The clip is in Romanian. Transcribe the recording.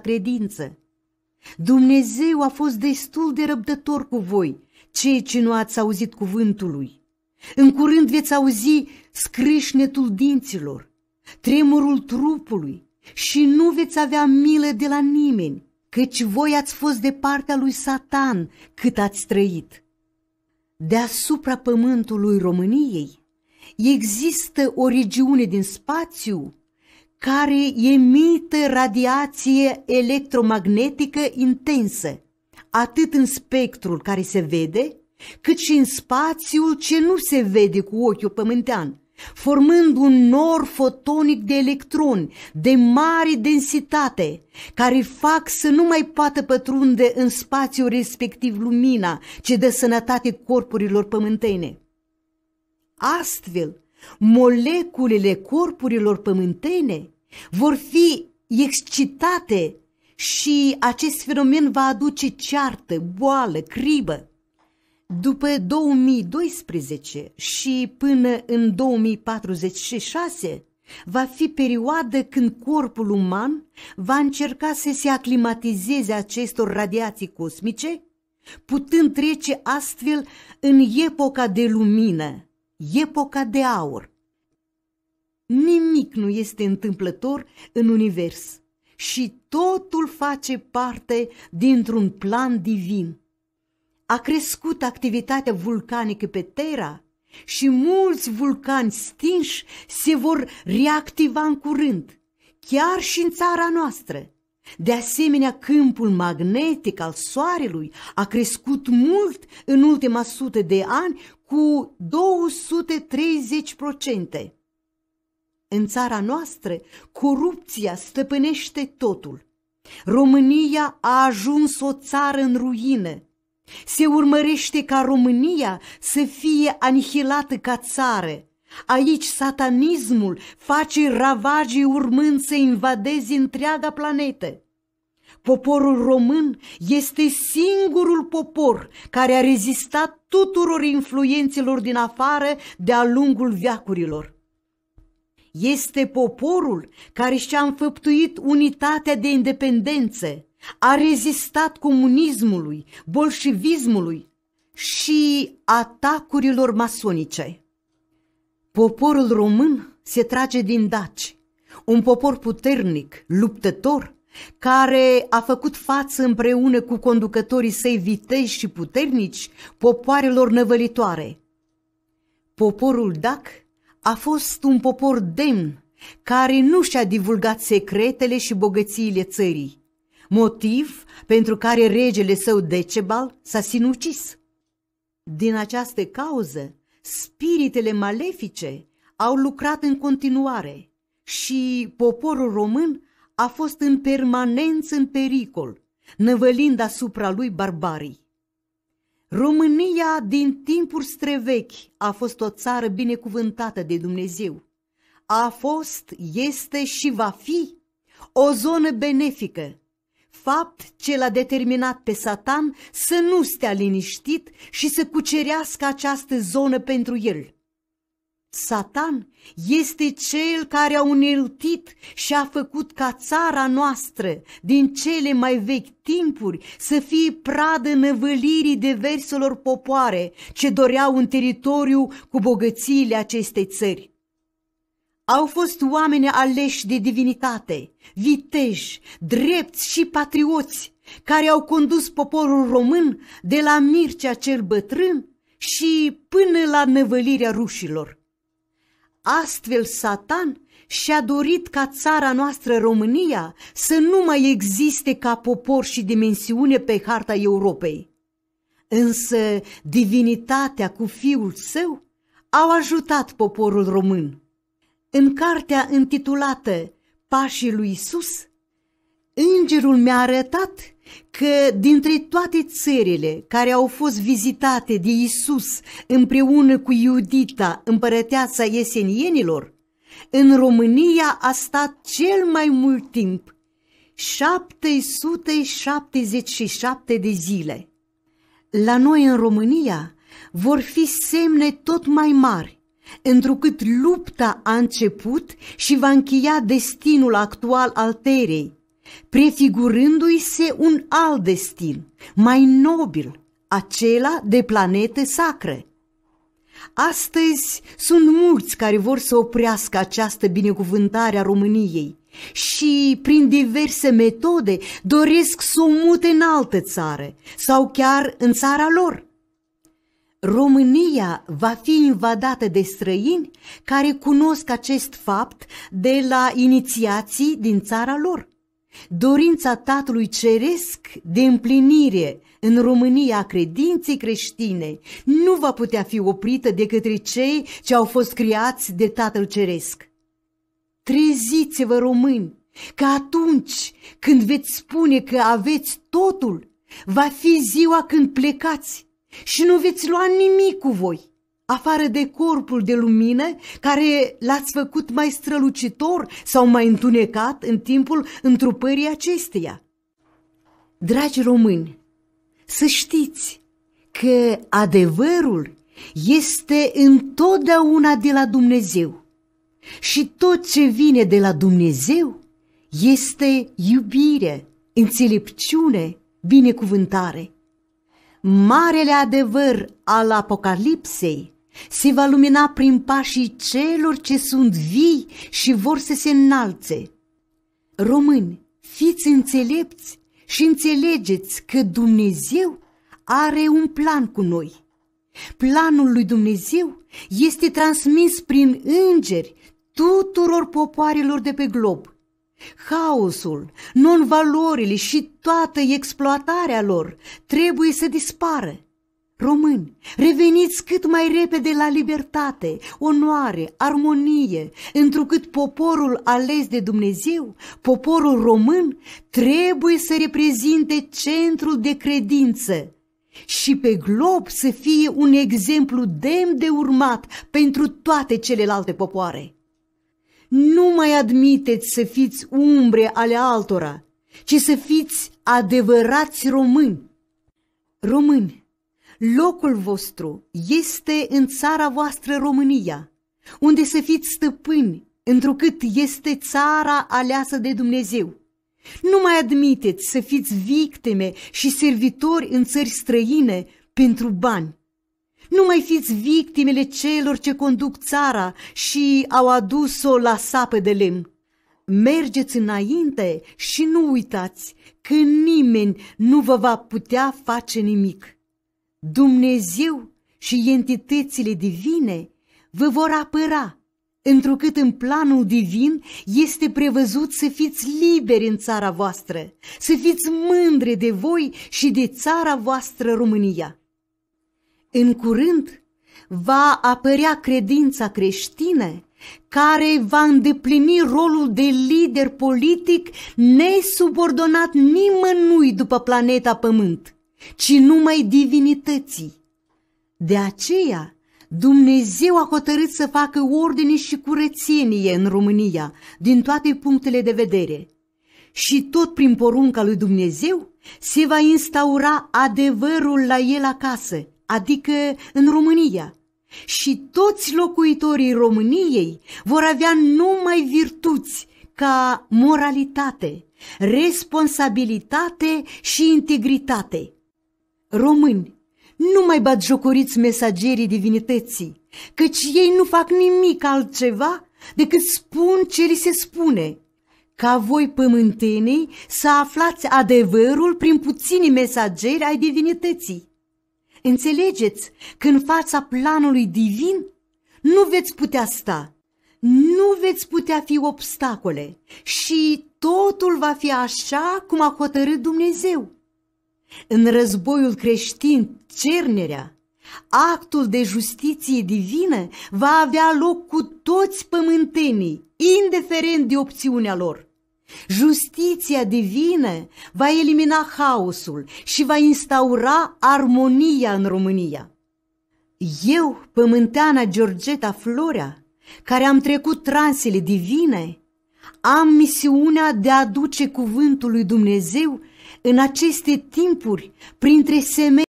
credință. Dumnezeu a fost destul de răbdător cu voi, cei ce nu ați auzit cuvântul lui. În curând veți auzi scrâșnetul dinților, tremurul trupului și nu veți avea milă de la nimeni, căci voi ați fost de partea lui Satan cât ați trăit. Deasupra pământului României există o regiune din spațiu care emite radiație electromagnetică intensă, atât în spectrul care se vede, cât și în spațiul ce nu se vede cu ochiul pământean, formând un nor fotonic de electroni de mare densitate, care fac să nu mai poată pătrunde în spațiul respectiv lumina ce dă sănătate corpurilor pământene. Astfel, moleculele corpurilor pământene vor fi excitate și acest fenomen va aduce ceartă, boală, cribă. După 2012 și până în 2046 va fi perioadă când corpul uman va încerca să se aclimatizeze acestor radiații cosmice, putând trece astfel în epoca de lumină, epoca de aur, Nimic nu este întâmplător în univers și totul face parte dintr-un plan divin. A crescut activitatea vulcanică pe Terra și mulți vulcani stinși se vor reactiva în curând, chiar și în țara noastră. De asemenea, câmpul magnetic al Soarelui a crescut mult în ultima sută de ani cu 230%. În țara noastră, corupția stăpânește totul. România a ajuns o țară în ruină. Se urmărește ca România să fie anihilată ca țară. Aici satanismul face ravagii urmând să invadeze întreaga planetă. Poporul român este singurul popor care a rezistat tuturor influențelor din afară de-a lungul veacurilor. Este poporul care și-a înfăptuit unitatea de independență, a rezistat comunismului, bolșevismului și atacurilor masonice. Poporul român se trage din daci, un popor puternic, luptător, care a făcut față împreună cu conducătorii săi vitezi și puternici popoarelor năvălitoare. Poporul dac a fost un popor demn care nu și-a divulgat secretele și bogățiile țării, motiv pentru care regele său Decebal s-a sinucis. Din această cauză, spiritele malefice au lucrat în continuare și poporul român a fost în permanență în pericol, năvălind asupra lui barbarii. România din timpuri strevechi a fost o țară binecuvântată de Dumnezeu. A fost, este și va fi o zonă benefică, fapt ce l-a determinat pe Satan să nu stea liniștit și să cucerească această zonă pentru el. Satan este cel care a uneltit și a făcut ca țara noastră din cele mai vechi timpuri să fie pradă năvălirii diverselor popoare ce doreau un teritoriu cu bogățiile acestei țări. Au fost oameni aleși de divinitate, viteji, drepți și patrioți, care au condus poporul român de la Mircea cel bătrân și până la năvălirea rușilor. Astfel Satan și-a dorit ca țara noastră România să nu mai existe ca popor și dimensiune pe harta Europei. Însă divinitatea cu fiul său au ajutat poporul român. În cartea intitulată Pașii lui Isus, îngerul mi-a arătat că dintre toate țările care au fost vizitate de Isus împreună cu Iudita, împărăteața esenienilor, în România a stat cel mai mult timp, 777 de zile. La noi în România vor fi semne tot mai mari, întrucât lupta a început și va încheia destinul actual al terei, prefigurându-i se un alt destin, mai nobil, acela de planete sacre. Astăzi sunt mulți care vor să oprească această binecuvântare a României și, prin diverse metode, doresc să o mute în altă țară sau chiar în țara lor. România va fi invadată de străini care cunosc acest fapt de la inițiații din țara lor. Dorința Tatălui Ceresc de împlinire în România a credinței creștine nu va putea fi oprită de către cei ce au fost creați de Tatăl Ceresc. Treziți-vă români, că atunci când veți spune că aveți totul, va fi ziua când plecați și nu veți lua nimic cu voi afară de corpul de lumină care l-ați făcut mai strălucitor sau mai întunecat în timpul întrupării acesteia. Dragi români, să știți că adevărul este întotdeauna de la Dumnezeu și tot ce vine de la Dumnezeu este iubire, înțelepciune, binecuvântare. Marele adevăr al Apocalipsei se va lumina prin pașii celor ce sunt vii și vor să se înalțe. Români, fiți înțelepți și înțelegeți că Dumnezeu are un plan cu noi. Planul lui Dumnezeu este transmis prin îngeri tuturor popoarelor de pe glob. Haosul, non-valorile și toată exploatarea lor trebuie să dispară. Români, reveniți cât mai repede la libertate, onoare, armonie, întrucât poporul ales de Dumnezeu, poporul român, trebuie să reprezinte centrul de credință și pe glob să fie un exemplu demn de urmat pentru toate celelalte popoare. Nu mai admiteți să fiți umbre ale altora, ci să fiți adevărați români. Români, locul vostru este în țara voastră România, unde să fiți stăpâni, întrucât este țara aleasă de Dumnezeu. Nu mai admiteți să fiți victime și servitori în țări străine pentru bani. Nu mai fiți victimele celor ce conduc țara și au adus-o la sapă de lemn. Mergeți înainte și nu uitați că nimeni nu vă va putea face nimic. Dumnezeu și entitățile divine vă vor apăra, întrucât în planul divin este prevăzut să fiți liberi în țara voastră, să fiți mândri de voi și de țara voastră România. În curând va apărea credința creștină care va îndeplini rolul de lider politic nesubordonat nimănui după planeta Pământ ci numai divinității. De aceea, Dumnezeu a hotărât să facă ordine și curățenie în România, din toate punctele de vedere. Și tot prin porunca lui Dumnezeu se va instaura adevărul la el acasă, adică în România. Și toți locuitorii României vor avea numai virtuți ca moralitate, responsabilitate și integritate. Români, nu mai bat jocoriți mesagerii divinității, căci ei nu fac nimic altceva decât spun ce li se spune, ca voi pământenii să aflați adevărul prin puțini mesageri ai divinității. Înțelegeți că în fața planului divin nu veți putea sta, nu veți putea fi obstacole și totul va fi așa cum a hotărât Dumnezeu. În războiul creștin, cernerea, actul de justiție divină va avea loc cu toți pământenii, indiferent de opțiunea lor. Justiția divină va elimina haosul și va instaura armonia în România. Eu, pământeana Georgeta Florea, care am trecut transele divine, am misiunea de a aduce cuvântul lui Dumnezeu în aceste timpuri, printre semei